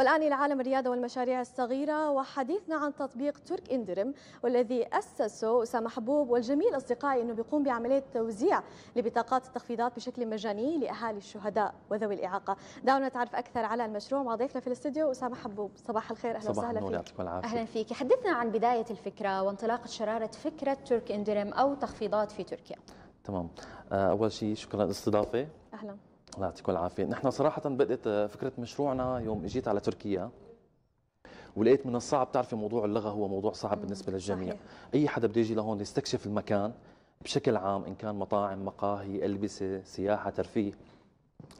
والآن إلى عالم الريادة والمشاريع الصغيرة وحديثنا عن تطبيق ترك اندرم والذي أسسه أسامة حبوب والجميل أصدقائي أنه بيقوم بعملية توزيع لبطاقات التخفيضات بشكل مجاني لأهالي الشهداء وذوي الإعاقة دعونا نتعرف أكثر على المشروع مع ضيفنا في الاستديو أسامة حبوب صباح الخير أهلا وسهلا فيك أهلا فيك حدثنا عن بداية الفكرة وانطلاقة شرارة فكرة ترك اندرم أو تخفيضات في تركيا تمام آه، أول شيء شكرا للاستضافة أهلا الله يعطيكم العافيه، نحن صراحه بدات آه، فكره مشروعنا يوم اجيت على تركيا ولقيت من الصعب بتعرفي موضوع اللغه هو موضوع صعب بالنسبه للجميع، صحيح. اي حدا بده يجي لهون يستكشف المكان بشكل عام ان كان مطاعم، مقاهي، البسه، سياحه، ترفيه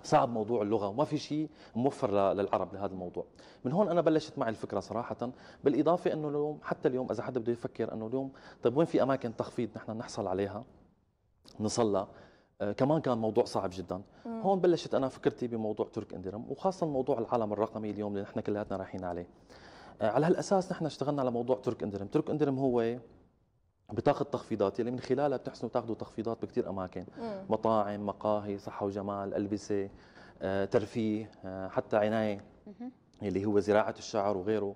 صعب موضوع اللغه وما في شيء موفر للعرب لهذا الموضوع من هون انا بلشت معي الفكره صراحه بالاضافه انه اليوم حتى اليوم اذا حدا بده يفكر انه اليوم طيب وين في اماكن تخفيض نحن نحصل عليها نصلى آه، كمان كان موضوع صعب جدا مم. هون بلشت انا فكرتي بموضوع ترك اندرم وخاصه موضوع العالم الرقمي اليوم اللي نحن كلياتنا رايحين عليه آه، على هالاساس نحن اشتغلنا على موضوع ترك اندرم ترك اندرم هو بطاقه تخفيضات اللي يعني من خلالها بتحسنوا تاخذوا تخفيضات بكثير اماكن مم. مطاعم مقاهي صحه وجمال البسه آه، ترفيه آه، حتى عنايه مم. اللي هو زراعه الشعر وغيره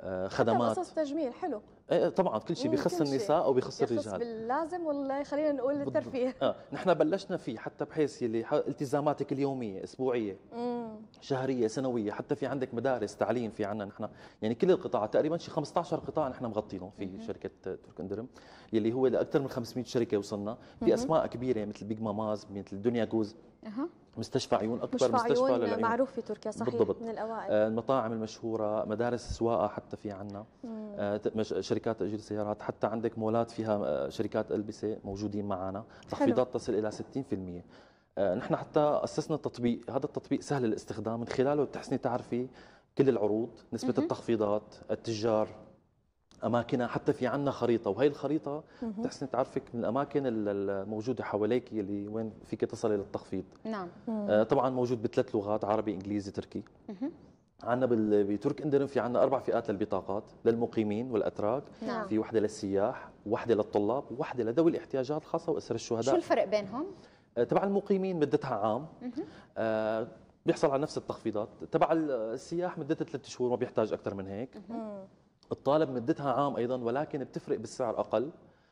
آه، خدمات قصص تجميل حلو إيه،, ايه طبعا كل شيء بيخص النساء او بيخص الرجال باللازم والله خلينا نقول الترفيه اه نحن بلشنا فيه حتى بحيث يلي التزاماتك اليوميه اسبوعيه مم. شهريه سنويه حتى في عندك مدارس تعليم في عندنا نحن يعني كل القطاع تقريبا شي 15 قطاع نحن مغطينه في مم. شركه ترك اندرم يلي هو لاكثر من 500 شركه وصلنا في اسماء كبيره مثل بيج ماماز مثل دنيا جوز أه. مستشفى عيون اكبر مستشفى, مستشفى عيون للعيون. معروف في تركيا صحيح بالضبط. من الاوائل آه، المطاعم المشهوره مدارس سواقه حتى في عنا آه، شركات تاجير سيارات حتى عندك مولات فيها آه، شركات البسه موجودين معنا تخفيضات تصل الى 60% نحن حتى اسسنا التطبيق هذا التطبيق سهل الاستخدام من خلاله بتحسني تعرفي كل العروض نسبه التخفيضات التجار اماكنها حتى في عندنا خريطه وهي الخريطه بتحسن تعرفك من الاماكن الموجوده حواليك اللي وين فيك تصلي للتخفيض نعم آه طبعا موجود بثلاث لغات عربي انجليزي تركي عندنا بترك اندرن في عندنا اربع فئات للبطاقات للمقيمين والاتراك نعم. في وحده للسياح وحده للطلاب وحده لذوي الاحتياجات الخاصه واسر الشهداء شو الفرق بينهم آه تبع المقيمين مدتها عام آه بيحصل على نفس التخفيضات تبع السياح مدتها ثلاث شهور ما بيحتاج اكثر من هيك الطالب مدتها عام ايضا ولكن بتفرق بالسعر اقل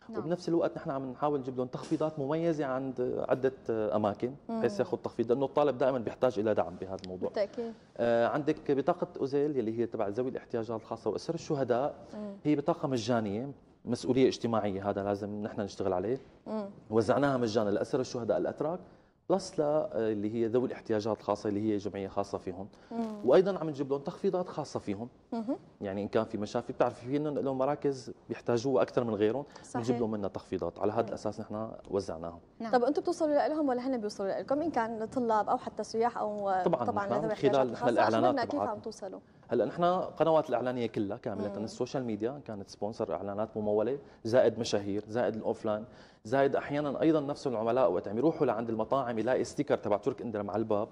نعم. وبنفس الوقت نحن عم نحاول نجيب لهم تخفيضات مميزه عند عده اماكن بحيث ياخذ تخفيض لانه الطالب دائما بيحتاج الى دعم بهذا الموضوع بالتاكيد آه عندك بطاقه اوزيل اللي هي تبع ذوي الاحتياجات الخاصه واسر الشهداء مم. هي بطاقه مجانيه مسؤوليه اجتماعيه هذا لازم نحن نشتغل عليه مم. وزعناها مجانا لاسر الشهداء الاتراك بلس آه، اللي هي ذوي الاحتياجات الخاصه اللي هي جمعيه خاصه فيهم وايضا عم نجيب لهم تخفيضات خاصه فيهم يعني ان كان في مشافي بتعرفي في لهم مراكز بيحتاجوها اكثر من غيرهم بنجيب لهم منها تخفيضات على هذا الاساس نحن وزعناهم نعم. طب انتم بتوصلوا لهم ولا هن بيوصلوا لكم ان كان طلاب او حتى سياح او آه، طبعا طبعا من خلال الاعلانات كيف عم توصلوا هلا نحن قنوات الاعلانيه كلها كامله السوشيال ميديا كانت سبونسر اعلانات مموله زائد مشاهير زائد الاوفلاين زائد احيانا ايضا نفس العملاء وقت عم يروحوا لعند المطاعم يلاقي ستيكر تبع ترك اندرم على الباب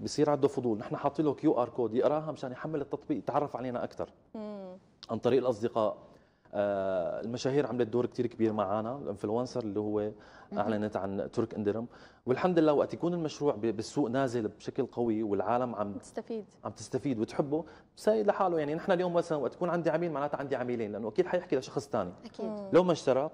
بصير عنده فضول نحن حاطين له كيو ار كود يقراها مشان يحمل التطبيق يتعرف علينا اكثر عن طريق الاصدقاء آه، المشاهير عملت دور كثير كبير معنا الانفلونسر اللي هو اعلنت عن ترك اندرم والحمد لله وقت يكون المشروع بالسوق نازل بشكل قوي والعالم عم تستفيد عم تستفيد وتحبه سيد لحاله يعني نحن اليوم مثلا وقت يكون عندي عميل معناتها عندي عميلين لانه اكيد حيحكي لشخص ثاني اكيد لو ما اشترى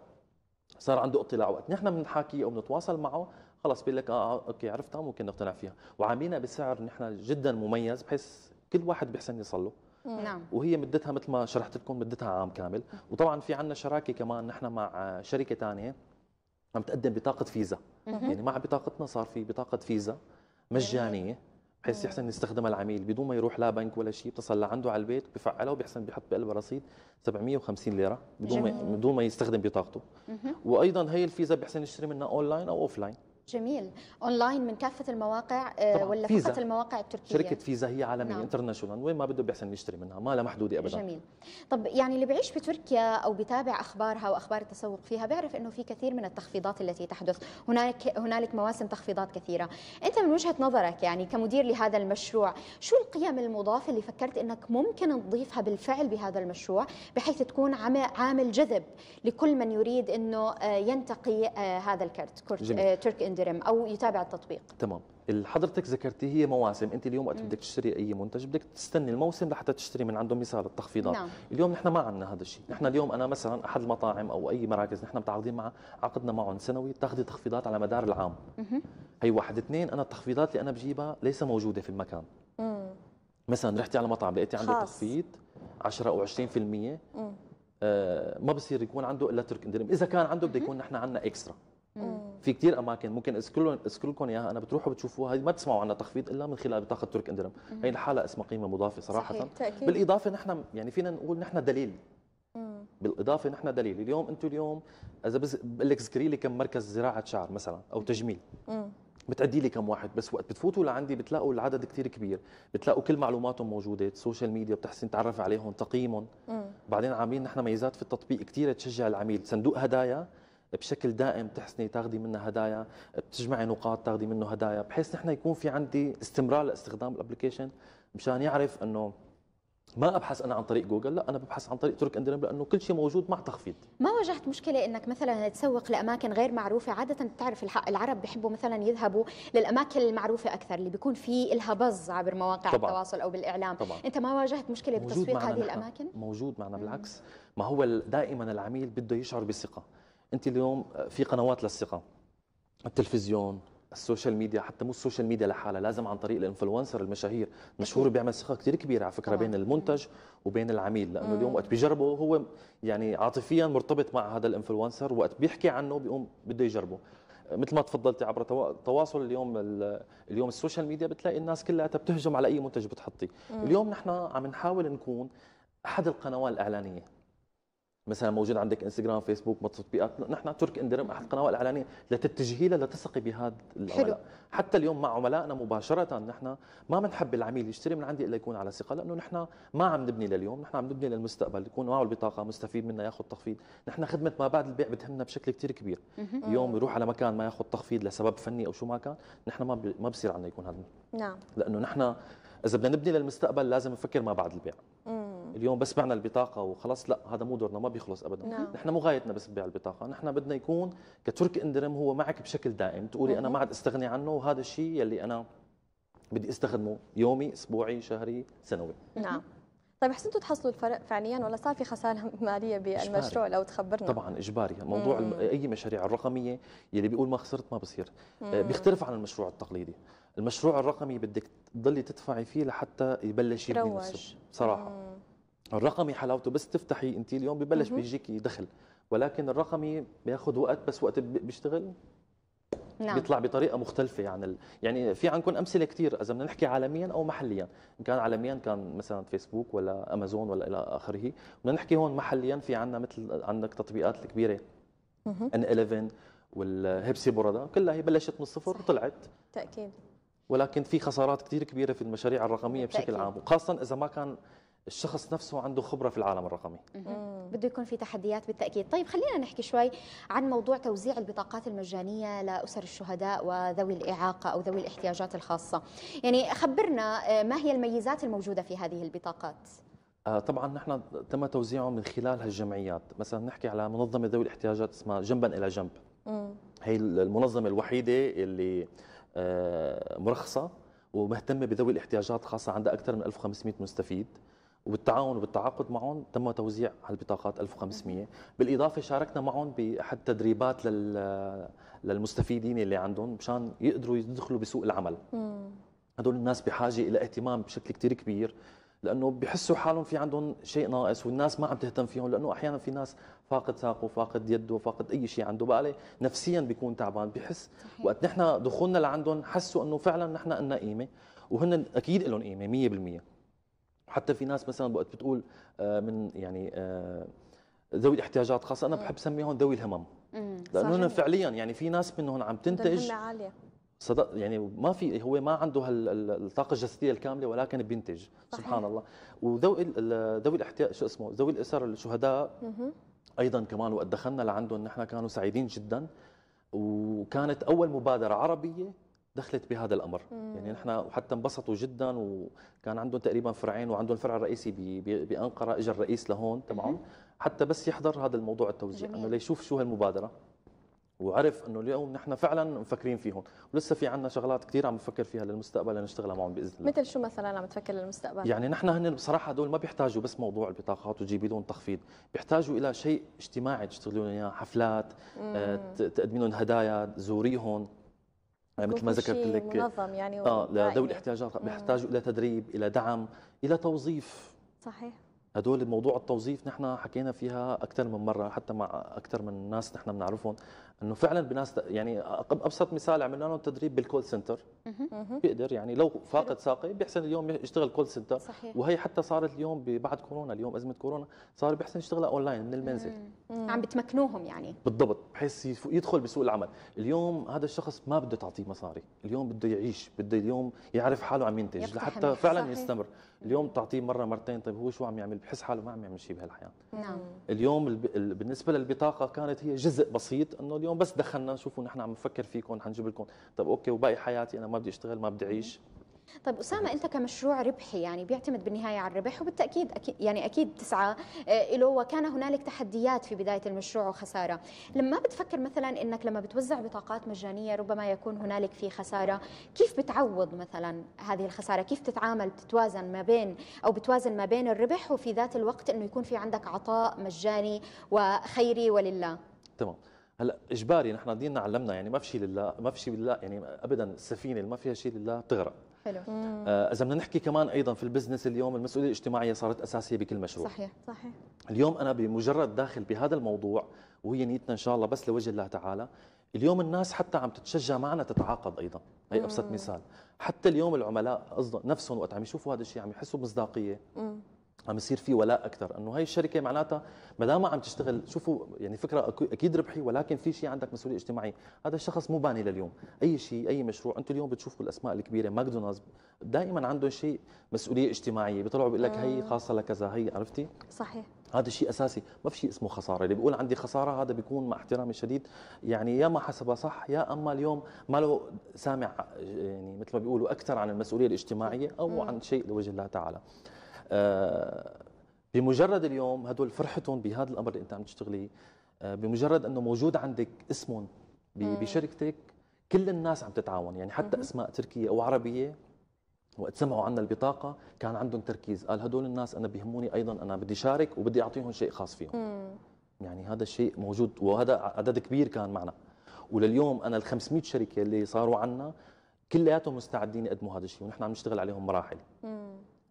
صار عنده اطلاع وقت نحن بنحاكي او بنتواصل معه خلص بيقول لك اه, آه، اوكي عرفتها ممكن نقتنع فيها وعاملينها بسعر نحن جدا مميز بحيث كل واحد بيحسن يصله نعم وهي مدتها مثل ما شرحت لكم مدتها عام كامل وطبعا في عندنا شراكه كمان نحن مع شركه ثانيه عم تقدم بطاقه فيزا يعني مع بطاقتنا صار في بطاقه فيزا مجانيه إيه. بحيث يحسن يستخدمها العميل بدون ما يروح لا بنك ولا شيء بتصل لعنده على البيت بفعلها وبيحسن بيحط بقلبها رصيد 750 ليره بدون ما بدون ما يستخدم بطاقته وايضا هي الفيزا بيحسن يشتري منها اونلاين او اوفلاين جميل اونلاين من كافه المواقع آه، ولا فيزا. فقط المواقع التركيه شركه فيزا هي عالميه نعم. انترناشونال وين ما بده بيحسن يشتري منها ما لها محدوده ابدا جميل طب يعني اللي بيعيش بتركيا او بتابع اخبارها واخبار التسوق فيها بيعرف انه في كثير من التخفيضات التي تحدث هنالك هنالك مواسم تخفيضات كثيره انت من وجهه نظرك يعني كمدير لهذا المشروع شو القيم المضافه اللي فكرت انك ممكن تضيفها بالفعل بهذا المشروع بحيث تكون عامل جذب لكل من يريد انه آه، ينتقي آه، هذا الكرت ترك درهم او يتابع التطبيق تمام اللي حضرتك ذكرتيه هي مواسم انت اليوم وقت بدك تشتري اي منتج بدك تستني الموسم لحتى تشتري من عندهم مثال التخفيضات نعم. اليوم نحن ما عندنا هذا الشيء نحن اليوم انا مثلا احد المطاعم او اي مراكز نحن متعاقدين مع عقدنا معهم سنوي تاخذي تخفيضات على مدار العام مم. هي واحد اثنين انا التخفيضات اللي انا بجيبها ليس موجوده في المكان مم. مثلا رحتي على مطعم لقيتي عنده تخفيض 10 او 20% مم. آه ما بصير يكون عنده الا ترك اندريم اذا كان عنده بده يكون نحن عندنا اكسترا في كثير اماكن ممكن اسكلكم اسكلكم اياها انا بتروحوا بتشوفوها هي ما بتسمعوا عنها تخفيض الا من خلال بطاقه ترك اندرم هي الحاله اسمها قيمه مضافه صراحه صحيح. تأكيد. بالاضافه نحن يعني فينا نقول نحن دليل بالاضافه نحن دليل اليوم انتم اليوم اذا بقول لك ذكري لي كم مركز زراعه شعر مثلا او تجميل بتعدي لي كم واحد بس وقت بتفوتوا لعندي بتلاقوا العدد كثير كبير بتلاقوا كل معلوماتهم موجوده السوشيال ميديا بتحسن تعرف عليهم تقييمهم بعدين عاملين نحن ميزات في التطبيق كثير تشجع العميل صندوق هدايا بشكل دائم تحسني تاخذي منها هدايا بتجمعي نقاط تاخذي منه هدايا بحيث نحن يكون في عندي استمرار لاستخدام الابلكيشن مشان يعرف انه ما ابحث انا عن طريق جوجل لا انا ببحث عن طريق ترك اندرم لانه كل شيء موجود مع تخفيض ما واجهت مشكله انك مثلا تسوق لاماكن غير معروفه عاده بتعرف العرب بيحبوا مثلا يذهبوا للاماكن المعروفه اكثر اللي بيكون في لها بز عبر مواقع طبعًا. التواصل او بالاعلام طبعًا. انت ما واجهت مشكله بتسويق هذه الاماكن موجود معنا بالعكس ما هو دائما العميل بده يشعر بثقه انت اليوم آه، في قنوات للثقه التلفزيون السوشيال ميديا حتى مو السوشيال ميديا لحالها لازم عن طريق الانفلونسر المشاهير المشهور بيعمل ثقه كثير كبيره على فكره بين المنتج وبين العميل لانه اليوم وقت بيجربه هو يعني عاطفيا مرتبط مع هذا الانفلونسر وقت بيحكي عنه بيقوم بده يجربه آه، مثل ما تفضلتي عبر التواصل اليوم اليوم السوشيال ميديا بتلاقي الناس كلها بتهجم على اي منتج بتحطيه اليوم نحن عم نحاول نكون احد القنوات الاعلانيه مثلا موجود عندك انستغرام فيسبوك تطبيقات نحن ترك اندرم احد القنوات الاعلانيه لتتجهي لها لتثقي بهذا العملاء حتى اليوم مع عملائنا مباشره نحن ما بنحب العميل يشتري من عندي الا يكون على ثقه لانه نحن ما عم نبني لليوم نحن عم نبني للمستقبل يكون معه البطاقه مستفيد منها ياخذ تخفيض نحن خدمه ما بعد البيع بتهمنا بشكل كثير كبير اليوم يروح على مكان ما ياخذ تخفيض لسبب فني او شو ما كان نحن ما ما بصير عندنا يكون هذا نعم لانه نحن اذا بدنا نبني للمستقبل لازم نفكر ما بعد البيع اليوم بس بعنا البطاقه وخلاص لا هذا مو دورنا ما بيخلص ابدا نعم. نحن مو غايتنا بس بيع البطاقه نحن بدنا يكون كترك اندرم هو معك بشكل دائم تقولي انا ما عاد استغني عنه وهذا الشيء يلي انا بدي استخدمه يومي اسبوعي شهري سنوي نعم طيب حسنتوا تحصلوا الفرق فعليا ولا صار في خساره ماليه بالمشروع لو تخبرنا طبعا اجباري يعني موضوع مم. اي مشاريع الرقميه يلي بيقول ما خسرت ما بصير آه، مم. بيختلف عن المشروع التقليدي المشروع الرقمي بدك تضلي تدفعي فيه لحتى يبلش يبني نفسه بصراحه مم. الرقمي حلاوته بس تفتحي انت اليوم ببلش بيجيكي دخل ولكن الرقمي بياخذ وقت بس وقت بيشتغل نعم. بيطلع بطريقه مختلفه يعني ال... يعني في عندكم امثله كثير اذا بدنا نحكي عالميا او محليا ان كان عالميا كان مثلا فيسبوك ولا امازون ولا الى اخره بدنا نحكي هون محليا في عندنا مثل عندك تطبيقات الكبيره ان 11 والهبسي بوردا كلها هي بلشت من الصفر وطلعت تاكيد ولكن في خسارات كثير كبيره في المشاريع الرقميه بشكل عام وخاصه اذا ما كان الشخص نفسه عنده خبره في العالم الرقمي بده يكون في تحديات بالتاكيد طيب خلينا نحكي شوي عن موضوع توزيع البطاقات المجانيه لاسر الشهداء وذوي الاعاقه او ذوي الاحتياجات الخاصه يعني خبرنا آه، ما هي الميزات الموجوده في هذه البطاقات آه، طبعا نحن تم توزيعهم من خلال هالجمعيات مثلا نحكي على منظمه ذوي الاحتياجات اسمها جنبا الى جنب مم. هي المنظمه الوحيده اللي آه، مرخصه ومهتمه بذوي الاحتياجات خاصه عندها اكثر من 1500 مستفيد وبالتعاون وبالتعاقد معهم تم توزيع هالبطاقات 1500 بالاضافه شاركنا معهم باحد تدريبات لل للمستفيدين اللي عندهم مشان يقدروا يدخلوا بسوق العمل هدول الناس بحاجه الى اهتمام بشكل كثير كبير لانه بحسوا حالهم في عندهم شيء ناقص والناس ما عم تهتم فيهم لانه احيانا في ناس فاقد ساقه فاقد يده فاقد اي شيء عنده بقى نفسيا بيكون تعبان بحس صحيح. وقت نحن دخولنا لعندهم حسوا انه فعلا نحن لنا قيمه وهن اكيد لهم قيمه 100% حتى في ناس مثلا وقت بتقول آه، من يعني آه، ذوي الاحتياجات خاصه انا بحب سميهم ذوي الهمم لانه فعليا يعني في ناس منهم عم تنتج عاليه صدق يعني ما في هو ما عنده الطاقه الجسديه الكامله ولكن بينتج صحيح. سبحان الله وذوي ذوي الاحتياج شو اسمه ذوي الاسر الشهداء ايضا كمان وقت دخلنا لعندهم نحن كانوا سعيدين جدا وكانت اول مبادره عربيه دخلت بهذا الامر مم. يعني نحن وحتى انبسطوا جدا وكان عندهم تقريبا فرعين وعندهم الفرع الرئيسي بانقره اجى الرئيس لهون تبعهم حتى بس يحضر هذا الموضوع التوزيع انه ليشوف شو هالمبادره وعرف انه اليوم نحن فعلا مفكرين فيهم ولسه في عندنا شغلات كثير عم نفكر فيها للمستقبل لنشتغلها معهم باذن الله مثل شو مثلا عم تفكر للمستقبل يعني نحن هن بصراحه هدول ما بيحتاجوا بس موضوع البطاقات وتجيبي لهم تخفيض بيحتاجوا الى شيء اجتماعي تشتغلون اياه حفلات آه تقدمي لهم هدايا زوريهم يعني مثل ما ذكرت لك منظم يعني اه لذوي الاحتياجات بيحتاجوا الى تدريب الى دعم الى توظيف صحيح هدول موضوع التوظيف نحن حكينا فيها اكثر من مره حتى مع اكثر من ناس نحن بنعرفهم انه فعلا بناس يعني ابسط مثال عملنا لهم تدريب بالكول سنتر بيقدر يعني لو فاقد ساقي بيحسن اليوم يشتغل كول سنتر صحيح. وهي حتى صارت اليوم بعد كورونا اليوم ازمه كورونا صار بيحسن يشتغلها اونلاين من المنزل عم بتمكنوهم يعني بالضبط بحيث يدخل بسوق العمل اليوم هذا الشخص ما بده تعطيه مصاري اليوم بده يعيش بده اليوم يعرف حاله عم ينتج لحتى فعلا صحيح. يستمر اليوم تعطيه مره مرتين طيب هو شو عم يعمل بحس حاله ما عم يعمل شيء بهالحياه نعم اليوم بالنسبه للبطاقه كانت هي جزء بسيط انه اليوم اليوم بس دخلنا شوفوا نحن عم نفكر فيكم حنجيب لكم طب اوكي وباقي حياتي انا ما بدي اشتغل ما بدي اعيش طيب اسامه انت كمشروع ربحي يعني بيعتمد بالنهايه على الربح وبالتاكيد أكيد يعني اكيد تسعى آه، له وكان هنالك تحديات في بدايه المشروع وخساره، لما بتفكر مثلا انك لما بتوزع بطاقات مجانيه ربما يكون هنالك في خساره، كيف بتعوض مثلا هذه الخساره؟ كيف تتعامل تتوازن ما بين او بتوازن ما بين الربح وفي ذات الوقت انه يكون في عندك عطاء مجاني وخيري ولله؟ تمام هلا اجباري نحن ديننا علمنا يعني ما في شيء لله ما في شيء لله يعني ابدا السفينه اللي ما فيها شيء لله بتغرق حلو آه، اذا بدنا نحكي كمان ايضا في البزنس اليوم المسؤوليه الاجتماعيه صارت اساسيه بكل مشروع صحيح صحيح اليوم انا بمجرد داخل بهذا الموضوع وهي نيتنا ان شاء الله بس لوجه الله تعالى اليوم الناس حتى عم تتشجع معنا تتعاقد ايضا هي ابسط مثال حتى اليوم العملاء نفسهم وقت عم يشوفوا هذا الشيء عم يحسوا بمصداقيه عم يصير في ولاء اكثر انه هاي الشركه معناتها ما دام عم تشتغل شوفوا يعني فكره اكيد ربحي ولكن في شيء عندك مسؤوليه اجتماعيه هذا الشخص مو باني لليوم اي شيء اي مشروع انتم اليوم بتشوفوا الاسماء الكبيره ماكدونالدز دائما عندهم شيء مسؤوليه اجتماعيه بيطلعوا بيقول لك هي آه. خاصه لكذا هي عرفتي صحيح هذا شيء اساسي ما في شيء اسمه خساره اللي بيقول عندي خساره هذا بيكون مع احترامي الشديد يعني يا ما حسبها صح يا اما اليوم ما له سامع يعني مثل ما بيقولوا اكثر عن المسؤوليه الاجتماعيه او عن شيء لوجه الله تعالى آه، بمجرد اليوم هدول فرحتهم بهذا الامر اللي انت عم تشتغليه آه، بمجرد انه موجود عندك اسمهم بشركتك كل الناس عم تتعاون يعني حتى اسماء تركيه او عربيه وقت سمعوا عنا البطاقة كان عندهم تركيز قال هدول الناس أنا بيهموني أيضا أنا بدي شارك وبدي أعطيهم شيء خاص فيهم يعني هذا الشيء موجود وهذا عدد كبير كان معنا ولليوم أنا ال 500 شركة اللي صاروا عنا كلياتهم مستعدين يقدموا هذا الشيء ونحن عم نشتغل عليهم مراحل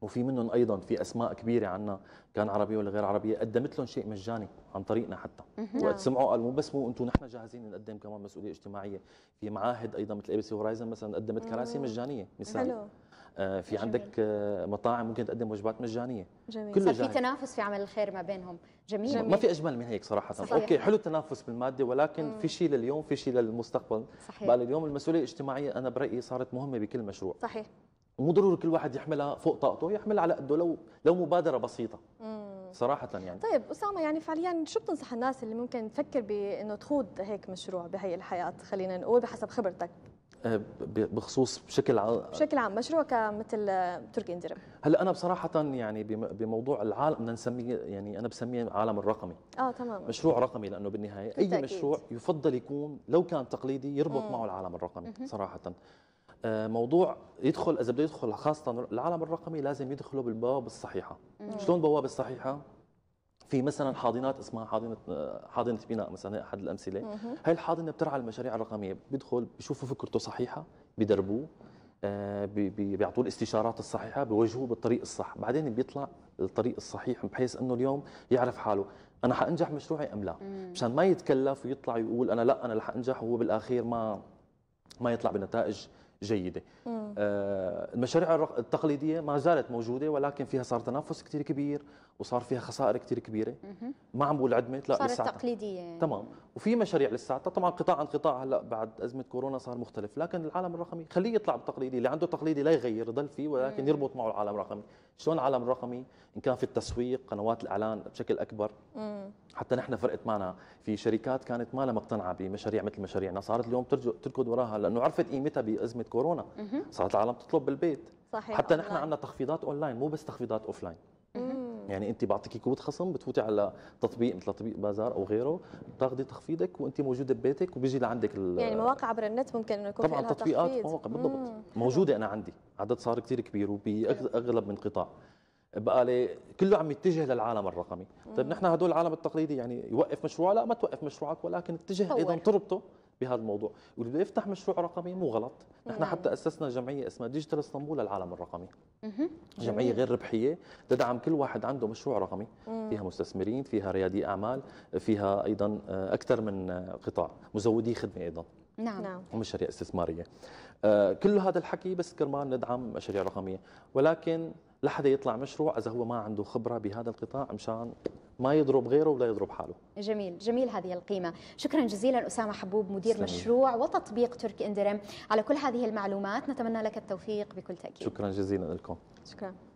وفي منهم ايضا في اسماء كبيره عنا كان عربيه ولا غير عربيه قدمت لهم شيء مجاني عن طريقنا حتى وقت سمعوا قالوا مو بس مو انتم نحن جاهزين نقدم كمان مسؤوليه اجتماعيه في معاهد ايضا مثل اي بي سي هورايزن مثلا قدمت كراسي مجانيه مثال حلو. آه، في جميل. عندك آه، مطاعم ممكن تقدم وجبات مجانيه جميل كله صار في تنافس في عمل الخير ما بينهم جميل, جميل. ما في اجمل من هيك صراحه صحيح. اوكي حلو التنافس بالماده ولكن مم. في شيء لليوم في شيء للمستقبل صحيح. بقى اليوم المسؤوليه الاجتماعيه انا برايي صارت مهمه بكل مشروع صحيح ومو ضروري كل واحد يحملها فوق طاقته يحملها على قده لو لو مبادره بسيطه مم. صراحه يعني طيب اسامه يعني فعليا شو بتنصح الناس اللي ممكن تفكر بانه تخوض هيك مشروع بهي الحياه خلينا نقول بحسب خبرتك آه، بخصوص بشكل عام بشكل عام مشروع كمثل تركي اندرم هلا انا بصراحه يعني بموضوع العالم بدنا نسميه يعني انا بسميه عالم الرقمي اه تمام مشروع رقمي لانه بالنهايه اي مشروع يفضل يكون لو كان تقليدي يربط مم. معه العالم الرقمي صراحه آه، موضوع يدخل اذا بده يدخل خاصه العالم الرقمي لازم يدخله بالبوابه الصحيحه شلون البوابه الصحيحه في مثلا حاضنات اسمها حاضنه آه، حاضنه بناء مثلا هي احد الامثله مم. هاي الحاضنه بترعى المشاريع الرقميه بيدخل بيشوفوا فكرته صحيحه بيدربوه آه، بيعطوه الاستشارات الصحيحه بيوجهوه بالطريق الصح بعدين بيطلع الطريق الصحيح بحيث انه اليوم يعرف حاله انا حانجح مشروعي ام لا مشان ما يتكلف ويطلع يقول انا لا انا رح انجح وهو بالاخير ما ما يطلع بنتائج جيده. آه، المشاريع التقليديه ما زالت موجوده ولكن فيها صار تنافس كتير كبير وصار فيها خسائر كثير كبيره ما عم بقول عدمت لا صارت لساعتها. تقليديه يعني. تمام وفي مشاريع لساتها طبعا قطاع عن قطاع هلا بعد ازمه كورونا صار مختلف لكن العالم الرقمي خليه يطلع بالتقليدي اللي عنده تقليدي لا يغير يضل فيه ولكن مم. يربط معه العالم الرقمي شلون العالم الرقمي ان كان في التسويق قنوات الاعلان بشكل اكبر مم. حتى نحن فرقت معنا في شركات كانت ما لها مقتنعه بمشاريع مثل مشاريعنا صارت اليوم تركض وراها لانه عرفت قيمتها بازمه كورونا مم. صارت العالم تطلب بالبيت صحيح حتى نحن عندنا تخفيضات اونلاين مو بس تخفيضات اوفلاين يعني انت بعطيكي كود خصم بتفوتي على تطبيق مثل تطبيق بازار او غيره بتاخذي تخفيضك وانت موجوده ببيتك وبيجي لعندك يعني مواقع عبر النت ممكن انه يكون طبعا تطبيقات مواقع بالضبط موجوده انا عندي عدد صار كثير كبير وباغلب من قطاع بقى لي كله عم يتجه للعالم الرقمي طيب نحن هدول العالم التقليدي يعني يوقف مشروع لا ما توقف مشروعك ولكن اتجه ايضا تربطه بهذا الموضوع واللي بده يفتح مشروع رقمي مو غلط نحن نعم. حتى اسسنا جمعيه اسمها ديجيتال اسطنبول للعالم الرقمي جمعيه غير ربحيه تدعم كل واحد عنده مشروع رقمي فيها مستثمرين فيها ريادي اعمال فيها ايضا آه، اكثر من آه، قطاع مزودي خدمه ايضا نعم نعم ومشاريع استثماريه آه، كل هذا الحكي بس كرمال ندعم مشاريع رقميه ولكن لحدا يطلع مشروع اذا هو ما عنده خبره بهذا القطاع مشان ما يضرب غيره ولا يضرب حاله جميل جميل هذه القيمة شكرا جزيلا أسامة حبوب مدير سلامي. مشروع وتطبيق تركي اندرم على كل هذه المعلومات نتمنى لك التوفيق بكل تأكيد شكرا جزيلا لكم شكرا